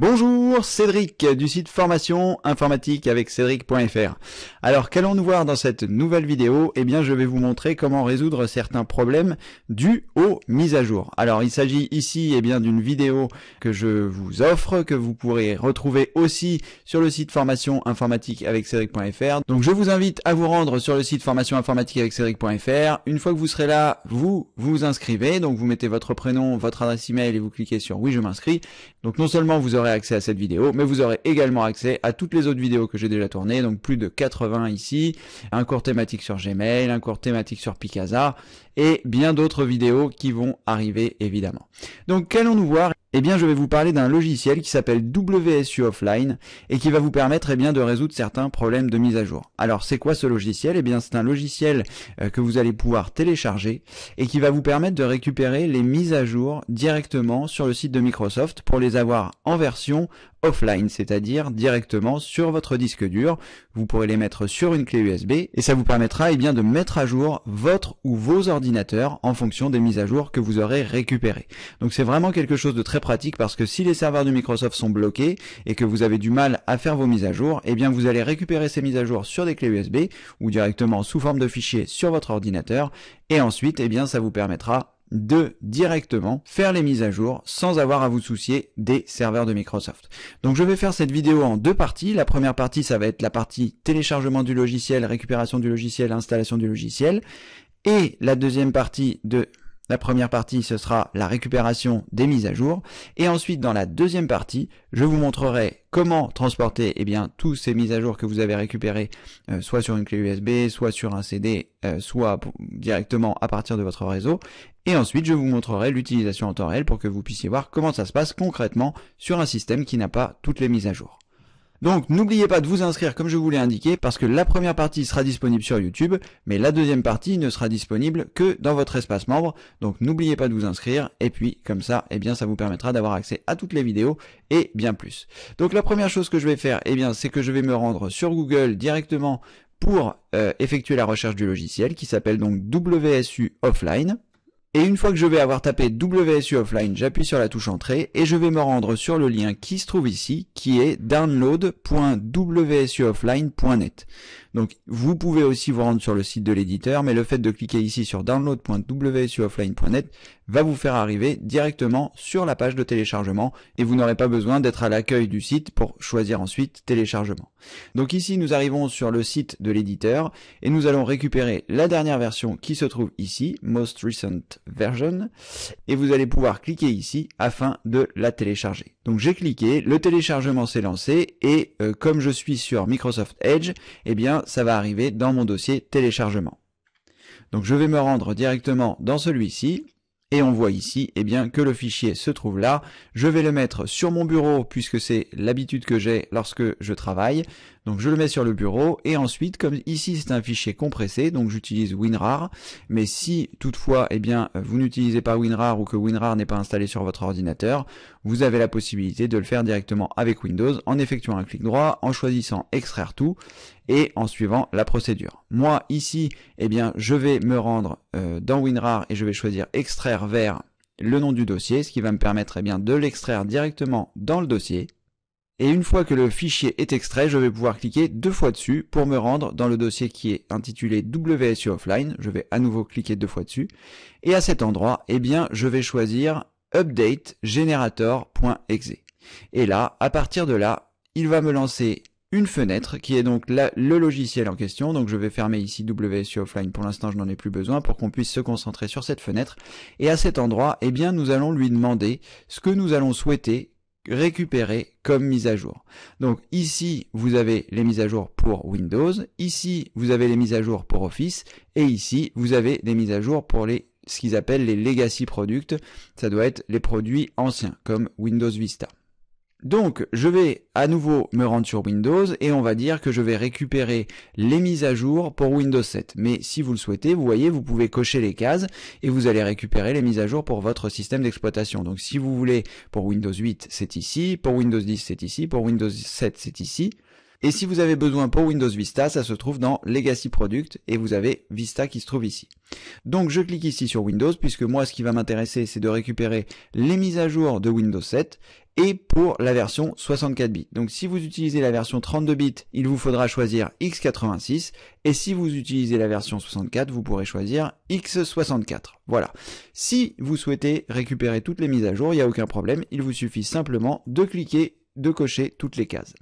Bonjour, Cédric du site formation informatique avec cédric.fr. Alors qu'allons-nous voir dans cette nouvelle vidéo Eh bien je vais vous montrer comment résoudre certains problèmes dus aux mises à jour. Alors il s'agit ici eh bien d'une vidéo que je vous offre, que vous pourrez retrouver aussi sur le site formation informatique avec cédric.fr. Donc je vous invite à vous rendre sur le site formation informatique avec cédric.fr. Une fois que vous serez là, vous vous inscrivez, donc vous mettez votre prénom, votre adresse email et vous cliquez sur oui je m'inscris. Donc non seulement vous aurez accès à cette vidéo, mais vous aurez également accès à toutes les autres vidéos que j'ai déjà tournées, donc plus de 80 ici, un cours thématique sur Gmail, un cours thématique sur Picasa, et bien d'autres vidéos qui vont arriver évidemment. Donc qu'allons-nous voir eh bien je vais vous parler d'un logiciel qui s'appelle WSU Offline et qui va vous permettre eh bien de résoudre certains problèmes de mise à jour. Alors c'est quoi ce logiciel Eh bien c'est un logiciel euh, que vous allez pouvoir télécharger et qui va vous permettre de récupérer les mises à jour directement sur le site de Microsoft pour les avoir en version offline, c'est-à-dire directement sur votre disque dur. Vous pourrez les mettre sur une clé USB et ça vous permettra eh bien, de mettre à jour votre ou vos ordinateurs en fonction des mises à jour que vous aurez récupérées. Donc c'est vraiment quelque chose de très pratique parce que si les serveurs de Microsoft sont bloqués et que vous avez du mal à faire vos mises à jour, eh bien vous allez récupérer ces mises à jour sur des clés USB ou directement sous forme de fichiers sur votre ordinateur et ensuite eh bien ça vous permettra de directement faire les mises à jour sans avoir à vous soucier des serveurs de Microsoft. Donc je vais faire cette vidéo en deux parties. La première partie, ça va être la partie téléchargement du logiciel, récupération du logiciel, installation du logiciel. Et la deuxième partie de la première partie, ce sera la récupération des mises à jour. Et ensuite, dans la deuxième partie, je vous montrerai comment transporter eh bien, tous ces mises à jour que vous avez récupérées, euh, soit sur une clé USB, soit sur un CD, euh, soit directement à partir de votre réseau, et ensuite je vous montrerai l'utilisation en temps réel pour que vous puissiez voir comment ça se passe concrètement sur un système qui n'a pas toutes les mises à jour. Donc n'oubliez pas de vous inscrire comme je vous l'ai indiqué parce que la première partie sera disponible sur YouTube mais la deuxième partie ne sera disponible que dans votre espace membre. Donc n'oubliez pas de vous inscrire et puis comme ça eh bien ça vous permettra d'avoir accès à toutes les vidéos et bien plus. Donc la première chose que je vais faire eh bien c'est que je vais me rendre sur Google directement pour euh, effectuer la recherche du logiciel qui s'appelle donc WSU Offline. Et une fois que je vais avoir tapé WSU Offline, j'appuie sur la touche Entrée et je vais me rendre sur le lien qui se trouve ici, qui est download.wsuoffline.net. Donc vous pouvez aussi vous rendre sur le site de l'éditeur, mais le fait de cliquer ici sur download.wsuoffline.net va vous faire arriver directement sur la page de téléchargement et vous n'aurez pas besoin d'être à l'accueil du site pour choisir ensuite téléchargement. Donc ici nous arrivons sur le site de l'éditeur et nous allons récupérer la dernière version qui se trouve ici, Most Recent Version, et vous allez pouvoir cliquer ici afin de la télécharger. Donc j'ai cliqué, le téléchargement s'est lancé et euh, comme je suis sur Microsoft Edge, eh bien ça va arriver dans mon dossier téléchargement. Donc je vais me rendre directement dans celui-ci et on voit ici eh bien que le fichier se trouve là. Je vais le mettre sur mon bureau puisque c'est l'habitude que j'ai lorsque je travaille. Donc je le mets sur le bureau et ensuite, comme ici c'est un fichier compressé, donc j'utilise WinRAR. Mais si toutefois, eh bien, vous n'utilisez pas WinRAR ou que WinRAR n'est pas installé sur votre ordinateur, vous avez la possibilité de le faire directement avec Windows en effectuant un clic droit, en choisissant extraire tout et en suivant la procédure. Moi ici, eh bien, je vais me rendre euh, dans WinRAR et je vais choisir extraire vers le nom du dossier, ce qui va me permettre eh bien, de l'extraire directement dans le dossier. Et une fois que le fichier est extrait, je vais pouvoir cliquer deux fois dessus pour me rendre dans le dossier qui est intitulé WSU Offline. Je vais à nouveau cliquer deux fois dessus. Et à cet endroit, eh bien, je vais choisir update Et là, à partir de là, il va me lancer une fenêtre qui est donc là, le logiciel en question. Donc je vais fermer ici WSU Offline. Pour l'instant, je n'en ai plus besoin pour qu'on puisse se concentrer sur cette fenêtre. Et à cet endroit, eh bien, nous allons lui demander ce que nous allons souhaiter récupérer comme mise à jour. Donc ici, vous avez les mises à jour pour Windows, ici, vous avez les mises à jour pour Office, et ici, vous avez des mises à jour pour les ce qu'ils appellent les legacy products. Ça doit être les produits anciens, comme Windows Vista. Donc, je vais à nouveau me rendre sur Windows et on va dire que je vais récupérer les mises à jour pour Windows 7. Mais si vous le souhaitez, vous voyez, vous pouvez cocher les cases et vous allez récupérer les mises à jour pour votre système d'exploitation. Donc, si vous voulez, pour Windows 8, c'est ici, pour Windows 10, c'est ici, pour Windows 7, c'est ici. Et si vous avez besoin pour Windows Vista, ça se trouve dans Legacy Product et vous avez Vista qui se trouve ici. Donc je clique ici sur Windows puisque moi ce qui va m'intéresser c'est de récupérer les mises à jour de Windows 7 et pour la version 64 bits. Donc si vous utilisez la version 32 bits, il vous faudra choisir x86 et si vous utilisez la version 64, vous pourrez choisir x64. Voilà. Si vous souhaitez récupérer toutes les mises à jour, il n'y a aucun problème, il vous suffit simplement de cliquer, de cocher toutes les cases.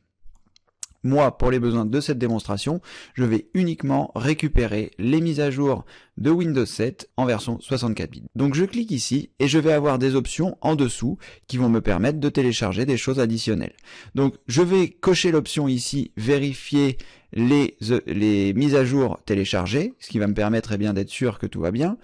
Moi, pour les besoins de cette démonstration, je vais uniquement récupérer les mises à jour de Windows 7 en version 64 bits. Donc je clique ici et je vais avoir des options en dessous qui vont me permettre de télécharger des choses additionnelles. Donc je vais cocher l'option ici vérifier les, euh, les mises à jour téléchargées, ce qui va me permettre et eh bien d'être sûr que tout va bien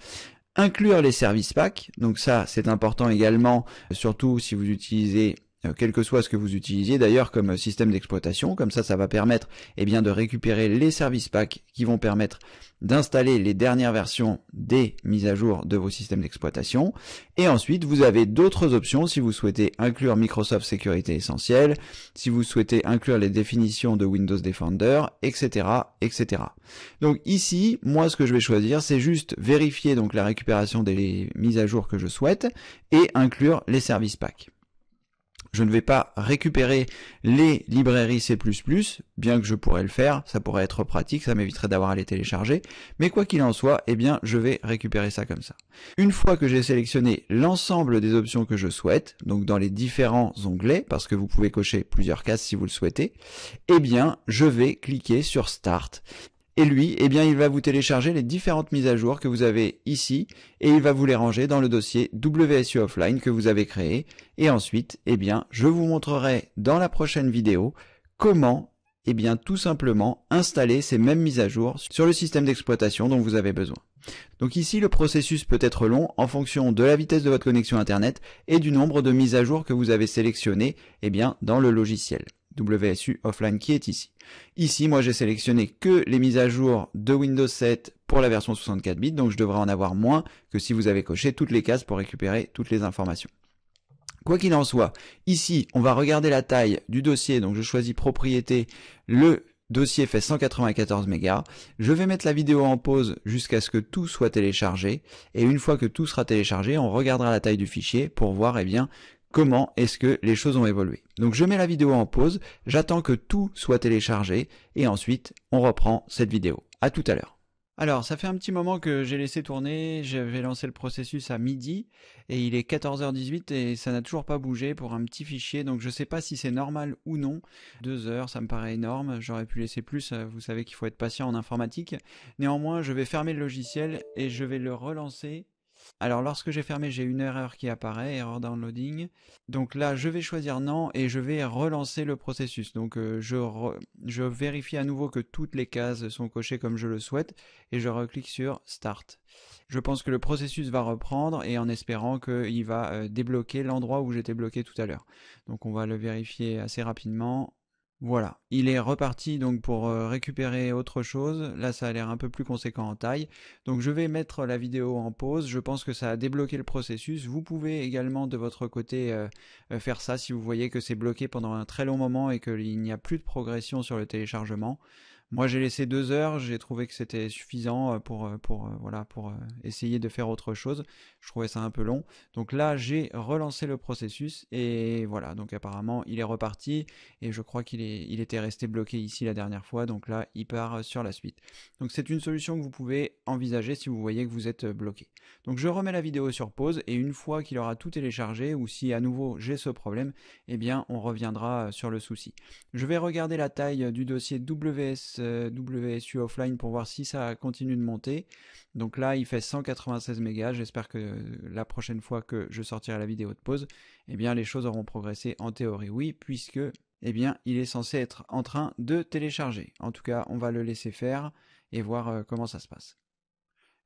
inclure les services packs, Donc ça, c'est important également, surtout si vous utilisez euh, quel que soit ce que vous utilisiez d'ailleurs comme système d'exploitation. Comme ça, ça va permettre eh bien, de récupérer les services packs qui vont permettre d'installer les dernières versions des mises à jour de vos systèmes d'exploitation. Et ensuite, vous avez d'autres options si vous souhaitez inclure Microsoft Sécurité Essentielle, si vous souhaitez inclure les définitions de Windows Defender, etc. etc. Donc ici, moi, ce que je vais choisir, c'est juste vérifier donc la récupération des mises à jour que je souhaite et inclure les services packs je ne vais pas récupérer les librairies C++, bien que je pourrais le faire, ça pourrait être pratique, ça m'éviterait d'avoir à les télécharger, mais quoi qu'il en soit, eh bien, je vais récupérer ça comme ça. Une fois que j'ai sélectionné l'ensemble des options que je souhaite, donc dans les différents onglets, parce que vous pouvez cocher plusieurs cases si vous le souhaitez, eh bien, je vais cliquer sur Start. Et lui, eh bien, il va vous télécharger les différentes mises à jour que vous avez ici et il va vous les ranger dans le dossier WSU Offline que vous avez créé. Et ensuite, eh bien, je vous montrerai dans la prochaine vidéo comment, eh bien, tout simplement installer ces mêmes mises à jour sur le système d'exploitation dont vous avez besoin. Donc ici, le processus peut être long en fonction de la vitesse de votre connexion Internet et du nombre de mises à jour que vous avez sélectionnées, eh bien, dans le logiciel. WSU Offline qui est ici. Ici, moi j'ai sélectionné que les mises à jour de Windows 7 pour la version 64 bits, donc je devrais en avoir moins que si vous avez coché toutes les cases pour récupérer toutes les informations. Quoi qu'il en soit, ici, on va regarder la taille du dossier, donc je choisis propriété, le dossier fait 194 mégas. Je vais mettre la vidéo en pause jusqu'à ce que tout soit téléchargé. Et une fois que tout sera téléchargé, on regardera la taille du fichier pour voir eh bien, comment est-ce que les choses ont évolué. Donc je mets la vidéo en pause, j'attends que tout soit téléchargé et ensuite on reprend cette vidéo. À tout à l'heure. Alors, ça fait un petit moment que j'ai laissé tourner, j'avais lancé le processus à midi et il est 14h18 et ça n'a toujours pas bougé pour un petit fichier, donc je ne sais pas si c'est normal ou non. Deux heures, ça me paraît énorme, j'aurais pu laisser plus, euh, vous savez qu'il faut être patient en informatique. Néanmoins, je vais fermer le logiciel et je vais le relancer alors lorsque j'ai fermé, j'ai une erreur qui apparaît, erreur downloading. Donc là, je vais choisir non et je vais relancer le processus. Donc euh, je, vérifie à nouveau que toutes les cases sont cochées comme je le souhaite et je reclique sur Start. Je pense que le processus va reprendre et en espérant qu'il va euh, débloquer l'endroit où j'étais bloqué tout à l'heure. Donc on va le vérifier assez rapidement. Voilà, il est reparti donc pour euh, récupérer autre chose. Là, ça a l'air un peu plus conséquent en taille. Donc je vais mettre la vidéo en pause. Je pense que ça a débloqué le processus. Vous pouvez également de votre côté euh, euh, faire ça si vous voyez que c'est bloqué pendant un très long moment et qu'il n'y a plus de progression sur le téléchargement. Moi, j'ai laissé deux heures. J'ai trouvé que c'était suffisant euh, pour, euh, pour, euh, pour essayer de faire autre chose. Je trouvais ça un peu long. Donc là, j'ai relancé le processus et voilà. Donc apparemment, il est reparti et je crois qu'il est, il était resté bloqué ici la dernière fois. Donc là, il part sur la suite. Donc c'est une solution que vous pouvez envisager si vous voyez que vous êtes bloqué. Donc je remets la vidéo sur pause et une fois qu'il aura tout téléchargé ou si à nouveau j'ai ce problème, eh bien, on reviendra sur le souci. Je vais regarder la taille du dossier WS WSU offline pour voir si ça continue de monter. Donc là, il fait 196 mégas. J'espère que la prochaine fois que je sortirai la vidéo de pause, eh bien, les choses auront progressé en théorie, oui, puisque, eh bien, il est censé être en train de télécharger. En tout cas, on va le laisser faire et voir euh, comment ça se passe.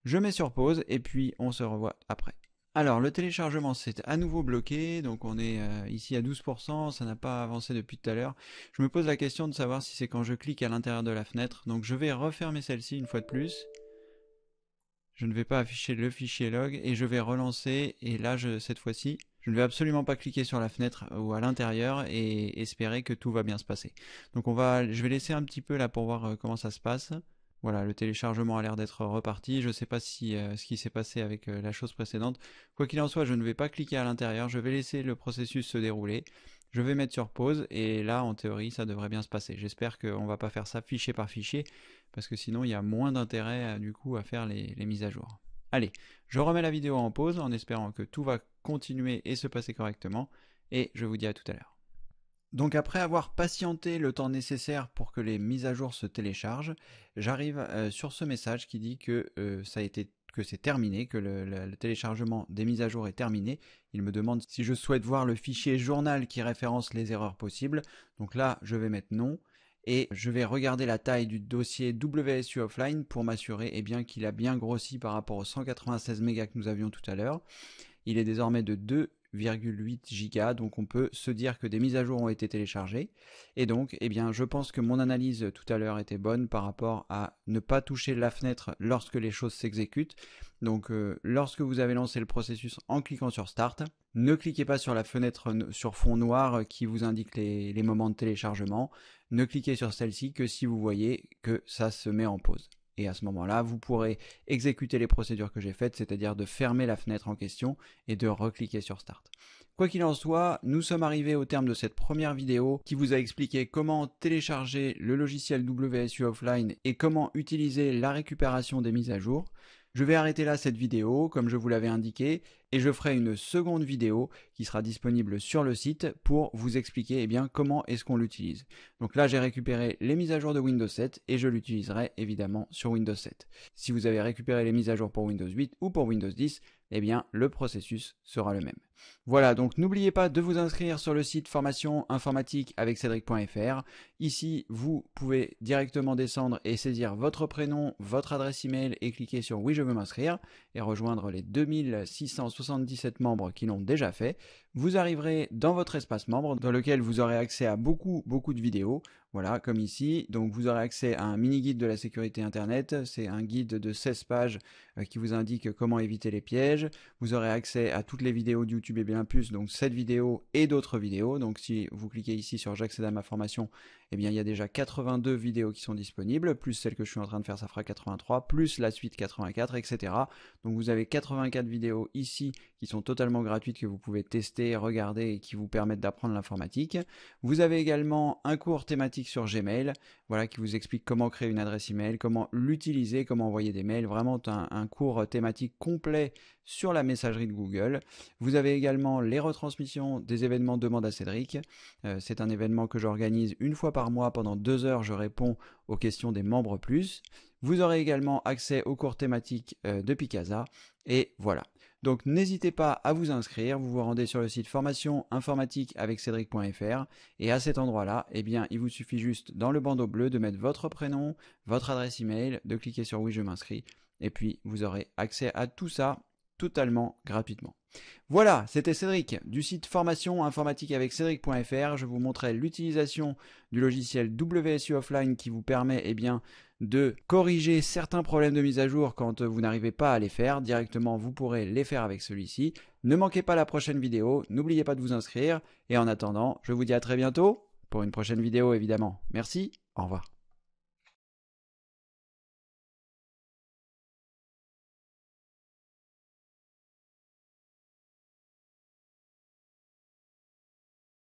Je mets sur pause et puis on se revoit après. Alors le téléchargement s'est à nouveau bloqué, donc on est euh, ici à 12%, ça n'a pas avancé depuis tout à l'heure. Je me pose la question de savoir si c'est quand je clique à l'intérieur de la fenêtre, donc je vais refermer celle-ci une fois de plus. Je ne vais pas afficher le fichier log et je vais relancer et là je, cette fois-ci je ne vais absolument pas cliquer sur la fenêtre ou à l'intérieur et espérer que tout va bien se passer. Donc on va, je vais laisser un petit peu là pour voir euh, comment ça se passe. Voilà, le téléchargement a l'air d'être reparti. Je ne sais pas si euh, ce qui s'est passé avec euh, la chose précédente. Quoi qu'il en soit, je ne vais pas cliquer à l'intérieur. Je vais laisser le processus se dérouler. Je vais mettre sur pause et là, en théorie, ça devrait bien se passer. J'espère qu'on ne va pas faire ça fichier par fichier parce que sinon, il y a moins d'intérêt euh, du coup à faire les mises à jour. Allez, je remets la vidéo en pause en espérant que tout va continuer et se passer correctement et je vous dis à tout à l'heure. Donc après avoir patienté le temps nécessaire pour que les mises à jour se téléchargent, j'arrive euh, sur ce message qui dit que euh, ça a été que c'est terminé, que le, téléchargement des mises à jour est terminé. Il me demande si je souhaite voir le fichier journal qui référence les erreurs possibles. Donc là, je vais mettre non et je vais regarder la taille du dossier WSU offline pour m'assurer et eh bien qu'il a bien grossi par rapport aux 196 mégas que nous avions tout à l'heure. Il est désormais de 2 gul8 giga Donc on peut se dire que des mises à jour ont été téléchargées. Et donc, eh bien, je pense que mon analyse tout à l'heure était bonne par rapport à ne pas toucher la fenêtre lorsque les choses s'exécutent. Donc euh, lorsque vous avez lancé le processus en cliquant sur Start, ne cliquez pas sur la fenêtre sur fond noir qui vous indique les moments de téléchargement. Ne cliquez sur celle-ci que si vous voyez que ça se met en pause. Et à ce moment-là, vous pourrez exécuter les procédures que j'ai faites, c'est-à-dire de fermer la fenêtre en question et de recliquer sur Start. Quoi qu'il en soit, nous sommes arrivés au terme de cette première vidéo qui vous a expliqué comment télécharger le logiciel WSU Offline et comment utiliser la récupération des mises à jour. Je vais arrêter là cette vidéo, comme je vous l'avais indiqué, et je ferai une seconde vidéo qui sera disponible sur le site pour vous expliquer eh bien, comment est-ce qu'on l'utilise. Donc là, j'ai récupéré les mises à jour de Windows 7 et je l'utiliserai évidemment sur Windows 7. Si vous avez récupéré les mises à jour pour Windows 8 ou pour Windows 10, eh bien le processus sera le même. Voilà, donc n'oubliez pas de vous inscrire sur le site formation informatique avec cédric.fr. Ici, vous pouvez directement descendre et saisir votre prénom, votre adresse email et cliquer sur oui, je veux m'inscrire et rejoindre les 2660 77 membres qui l'ont déjà fait, vous arriverez dans votre espace membre dans lequel vous aurez accès à beaucoup, beaucoup de vidéos. Voilà, comme ici. Donc vous aurez accès à un mini-guide de la sécurité Internet. C'est un guide de 16 pages euh, qui vous indique comment éviter les pièges. Vous aurez accès à toutes les vidéos de YouTube et bien plus, donc cette vidéo et d'autres vidéos. Donc si vous cliquez ici sur J'accède à ma formation, eh bien il y a déjà 82 vidéos qui sont disponibles, plus celle que je suis en train de faire, ça fera 83, plus la suite 84, etc. Donc vous avez 84 vidéos ici qui sont totalement gratuites que vous pouvez tester, regarder et qui vous permettent d'apprendre l'informatique. Vous avez également un cours thématique sur Gmail, voilà qui vous explique comment créer une adresse email, comment l'utiliser, comment envoyer des mails, vraiment un, cours thématique complet sur la messagerie de Google. Vous avez également les retransmissions des événements Demande à Cédric. Euh, c'est un événement que j'organise une fois par mois pendant deux heures. Je réponds aux questions des membres plus. Vous aurez également accès aux cours thématiques euh, de Picasa. Et voilà. Donc n'hésitez pas à vous inscrire, vous vous rendez sur le site formation informatique avec cédric.fr et à cet endroit-là, eh bien, il vous suffit juste dans le bandeau bleu de mettre votre prénom, votre adresse email, de cliquer sur oui je m'inscris et puis vous aurez accès à tout ça totalement gratuitement. Voilà, c'était Cédric du site formation informatique avec cédric.fr, je vous montrais l'utilisation du logiciel WSU offline qui vous permet eh bien de corriger certains problèmes de mise à jour quand euh, vous n'arrivez pas à les faire. Directement, vous pourrez les faire avec celui-ci. Ne manquez pas la prochaine vidéo, n'oubliez pas de vous inscrire. Et en attendant, je vous dis à très bientôt pour une prochaine vidéo, évidemment. Merci, au revoir.